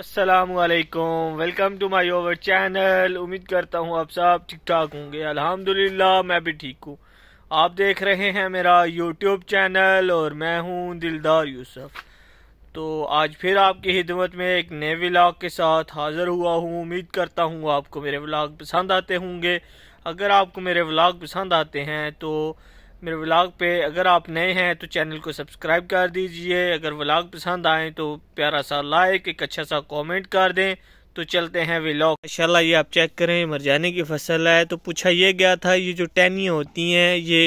असलकम welcome to my over channel उम्मीद करता हूँ आप सब ठीक ठाक होंगे अल्हम्दुलिल्लाह मैं भी ठीक हूँ आप देख रहे हैं मेरा यूट्यूब चैनल और मैं हूँ दिलदार यूसुफ तो आज फिर आपकी हिदमत में एक नए व्लाग के साथ हाज़िर हुआ हूँ उम्मीद करता हूँ आपको मेरे व्लाग पसंद आते होंगे अगर आपको मेरे व्लाग पसंद आते हैं तो मेरे व्लाग पे अगर आप नए हैं तो चैनल को सब्सक्राइब कर दीजिए अगर व्लाग पसंद आए तो प्यारा सा लाइक एक अच्छा सा कमेंट कर दें तो चलते हैं व्लाग माशाल्लाह ये आप चेक करें मरजाने की फसल है तो पूछा ये गया था ये जो टहनियाँ होती हैं ये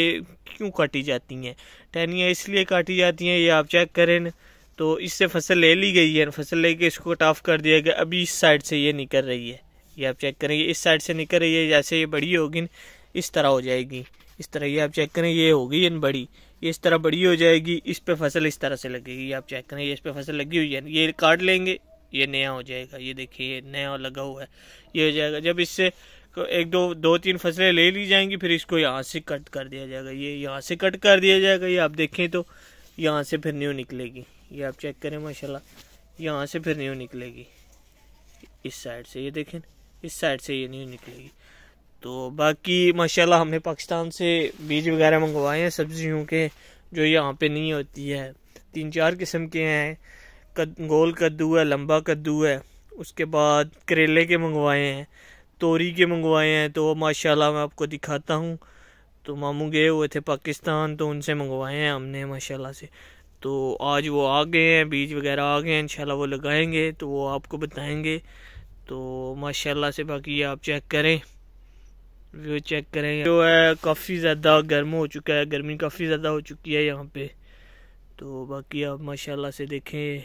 क्यों काटी जाती हैं टहनियाँ इसलिए काटी जाती हैं ये आप चेक करें तो इससे फसल ले ली गई है फसल लेके इसको कट ऑफ कर दिया गया अभी इस साइड से ये निकल रही है ये आप चेक करेंगे इस साइड से निकल रही है जैसे ये बड़ी होगी इस तरह हो जाएगी इस तरह ये आप चेक करें ये होगी इन बड़ी ये इस तरह बड़ी हो जाएगी इस पे फसल इस तरह से लगेगी आप चेक करें ये इस पे फसल लगी हुई है ये काट लेंगे ये नया हो जाएगा ये देखिए ये नया लगा हुआ है ये हो जाएगा जब इससे एक दो दो तीन फसलें ले ली जाएंगी फिर इसको यहाँ से कट कर दिया जाएगा ये यहाँ से कट कर दिया जाएगा ये आप देखें तो यहाँ से फिर न्यू निकलेगी ये आप चेक करें माशा यहाँ से फिर न्यू निकलेगी इस साइड से ये देखें इस साइड से ये न्यू निकलेगी तो बाकी माशाल्लाह हमने पाकिस्तान से बीज वगैरह मंगवाए हैं सब्जियों के जो यहाँ पे नहीं होती है तीन चार किस्म के हैं कद, गोल कद्दू है लंबा कद्दू है उसके बाद करेले के मंगवाए हैं तोरी के मंगवाए हैं तो माशाल्लाह मैं आपको दिखाता हूँ तो मामू गए हुए थे पाकिस्तान तो उनसे मंगवाए हैं हमने माशाल्लाह से तो आज वो आ गए हैं बीज वगैरह आ गए हैं इंशाल्लाह वो लगाएंगे तो वो आपको बताएंगे तो माशाल्लाह से बाकी आप चेक करें व्यू चेक करें जो है काफ़ी ज़्यादा गर्म हो चुका है गर्मी काफ़ी ज़्यादा हो चुकी है यहाँ पे तो बाकी आप माशाल्लाह से देखें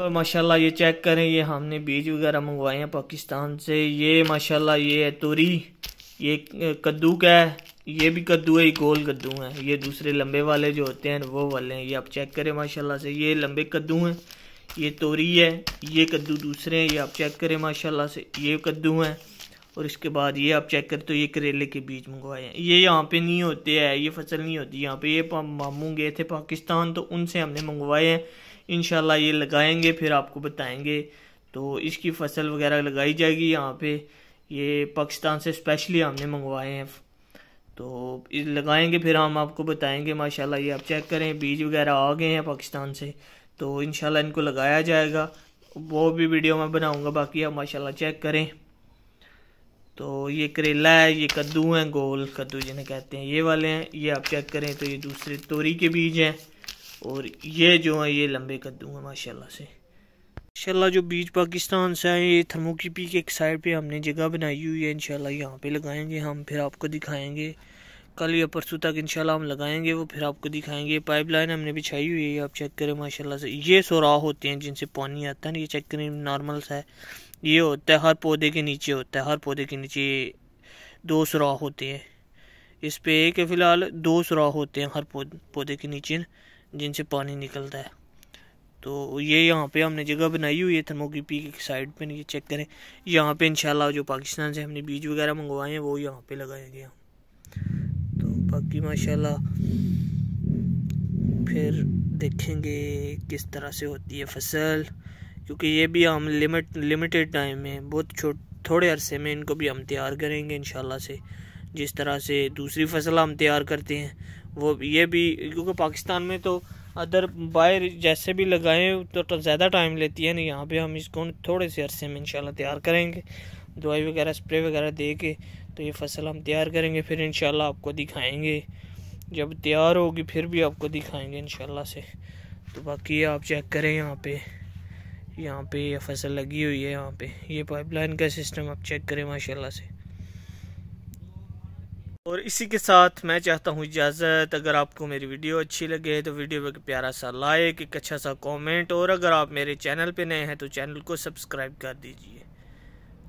तो माशाल्लाह ये चेक करें ये हमने बीज वगैरह मंगवाए हैं पाकिस्तान से ये माशाल्लाह ये है तोरी ये कद्दू का है ये भी कद्दू है गोल कद्दू हैं ये दूसरे लंबे वाले जो होते हैं वो वाले हैं ये आप चेक करें माशाला से ये लंबे कद्दू हैं ये तोरी है ये कद्दू दूसरे हैं ये आप चेक करें माशाला से ये कद्दू हैं और इसके बाद ये आप चेक करते हो ये करेले के बीज मंगवाए हैं ये यहाँ पे नहीं होते हैं ये फसल नहीं होती यहाँ पे ये मामू गए थे पाकिस्तान तो उनसे हमने मंगवाए हैं इन ये लगाएंगे फिर आपको बताएंगे तो इसकी फसल वगैरह लगाई जाएगी यहाँ पे ये पाकिस्तान से स्पेशली हमने मंगवाए हैं तो लगाएंगे फिर हम आपको बताएंगे माशाला ये आप चेक करें बीज वगैरह आ गए हैं पाकिस्तान से तो इन इनको लगाया जाएगा वो भी वीडियो में बनाऊँगा बाकी आप माशाला चेक करें तो ये करेला है ये कद्दू हैं गोल कद्दू जिन्हें कहते हैं ये वाले हैं ये आप चेक करें तो ये दूसरे तोरी के बीज हैं और ये जो है ये लंबे कद्दू हैं माशाल्लाह से माशाल्लाह जो बीज पाकिस्तान से आए ये थर्मोकीपी के एक साइड पे हमने जगह बनाई हुई है इंशाल्लाह यहाँ पे लगाएंगे हम फिर आपको दिखाएंगे कल या परसों तक इंशाल्लाह हम लगाएंगे वो फिर आपको दिखाएंगे लाइन हमने बिछाई हुई है ये आप चेक करें माशाल्लाह से ये सोराह होते हैं जिनसे पानी आता है ना ये चेक करें नॉर्मल सा है ये होता है हर पौधे के नीचे होता है हर पौधे के नीचे दो सुराख होते हैं इस पे के फ़िलहाल दो सुराख होते हैं हर पौधे के नीचे जिनसे पानी निकलता है तो ये यहाँ पे हमने जगह बनाई हुई है पी की साइड पे नहीं चेक करें यहाँ पे इंशाल्लाह जो पाकिस्तान से हमने बीज वगैरह मंगवाए हैं वो यहाँ पे लगाया गया तो बाकी माशाल्लाह फिर देखेंगे किस तरह से होती है फसल क्योंकि ये भी हम लिमिट लिमिटेड टाइम में बहुत छोट थोड़े अरसे में इनको भी हम तैयार करेंगे इन से जिस तरह से दूसरी फसल हम तैयार करते हैं वो ये भी क्योंकि पाकिस्तान में तो अदर बाहर जैसे भी लगाएं तो, तो ज़्यादा टाइम लेती है ना यहाँ पे हम इसको थोड़े से अरसे में इनशाला तैयार करेंगे दवाई वगैरह स्प्रे वगैरह दे के तो ये फसल हम तैयार करेंगे फिर इन आपको दिखाएँगे जब तैयार होगी फिर भी आपको दिखाएँगे इन से तो बाकी आप चेक करें यहाँ पर यहाँ पे ये फसल लगी हुई है यहाँ पे ये पाइपलाइन का सिस्टम आप चेक करें माशाल्लाह से और इसी के साथ मैं चाहता हूँ इजाज़त अगर आपको मेरी वीडियो अच्छी लगे तो वीडियो पर प्यारा सा लाइक एक अच्छा सा कमेंट और अगर आप मेरे चैनल पे नए हैं तो चैनल को सब्सक्राइब कर दीजिए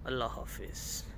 अल्लाह हाफिज़